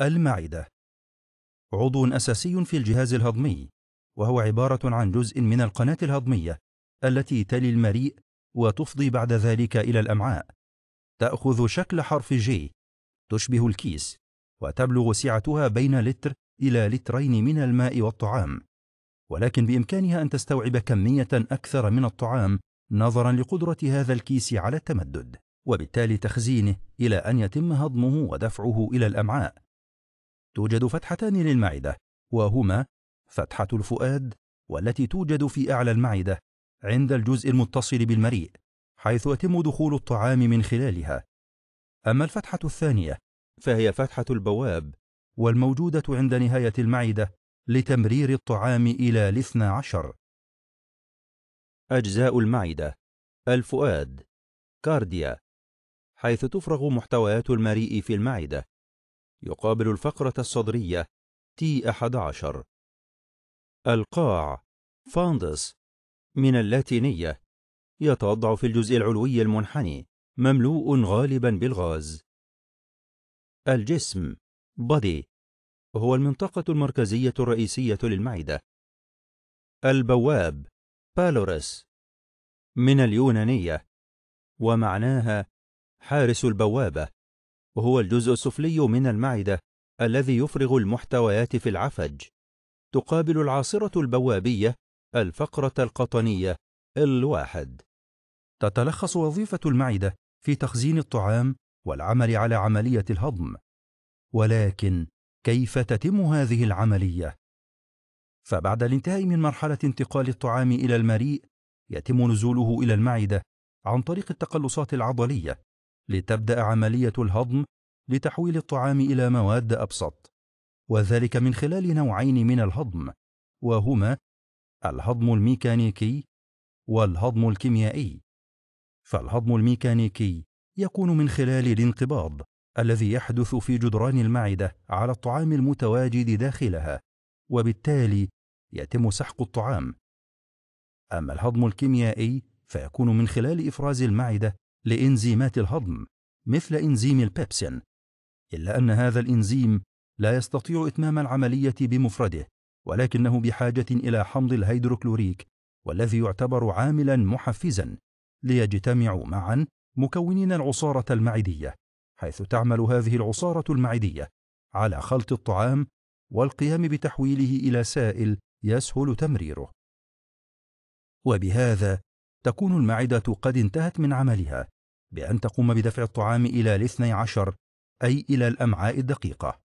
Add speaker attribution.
Speaker 1: المعدة عضو أساسي في الجهاز الهضمي وهو عبارة عن جزء من القناة الهضمية التي تلي المريء وتفضي بعد ذلك إلى الأمعاء تأخذ شكل حرف جي تشبه الكيس وتبلغ سعتها بين لتر إلى لترين من الماء والطعام ولكن بإمكانها أن تستوعب كمية أكثر من الطعام نظرا لقدرة هذا الكيس على التمدد وبالتالي تخزينه إلى أن يتم هضمه ودفعه إلى الأمعاء توجد فتحتان للمعدة وهما فتحة الفؤاد والتي توجد في أعلى المعدة عند الجزء المتصل بالمريء حيث يتم دخول الطعام من خلالها أما الفتحة الثانية فهي فتحة البواب والموجودة عند نهاية المعدة لتمرير الطعام إلى الاثنى عشر أجزاء المعدة الفؤاد كارديا حيث تفرغ محتويات المريء في المعدة يقابل الفقرة الصدرية الصدرية 11 القاع فاندس من اللاتينية يتوضع في الجزء العلوي المنحني مملوء غالبا بالغاز الجسم بودي هو المنطقة المركزية الرئيسية للمعدة البواب بالورس من اليونانية ومعناها حارس البوابة وهو الجزء السفلي من المعدة الذي يفرغ المحتويات في العفج تقابل العاصرة البوابية الفقرة القطنية الواحد تتلخص وظيفة المعدة في تخزين الطعام والعمل على عملية الهضم ولكن كيف تتم هذه العملية؟ فبعد الانتهاء من مرحلة انتقال الطعام إلى المريء يتم نزوله إلى المعدة عن طريق التقلصات العضلية لتبدأ عملية الهضم لتحويل الطعام إلى مواد أبسط، وذلك من خلال نوعين من الهضم، وهما الهضم الميكانيكي والهضم الكيميائي. فالهضم الميكانيكي يكون من خلال الانقباض الذي يحدث في جدران المعدة على الطعام المتواجد داخلها، وبالتالي يتم سحق الطعام. أما الهضم الكيميائي فيكون من خلال إفراز المعدة لإنزيمات الهضم مثل إنزيم البيبسين إلا أن هذا الإنزيم لا يستطيع إتمام العملية بمفرده ولكنه بحاجة إلى حمض الهيدروكلوريك والذي يعتبر عاملا محفزا ليجتمعوا معا مكونين العصارة المعدية حيث تعمل هذه العصارة المعدية على خلط الطعام والقيام بتحويله إلى سائل يسهل تمريره وبهذا تكون المعدة قد انتهت من عملها بأن تقوم بدفع الطعام إلى الاثني عشر أي إلى الأمعاء الدقيقة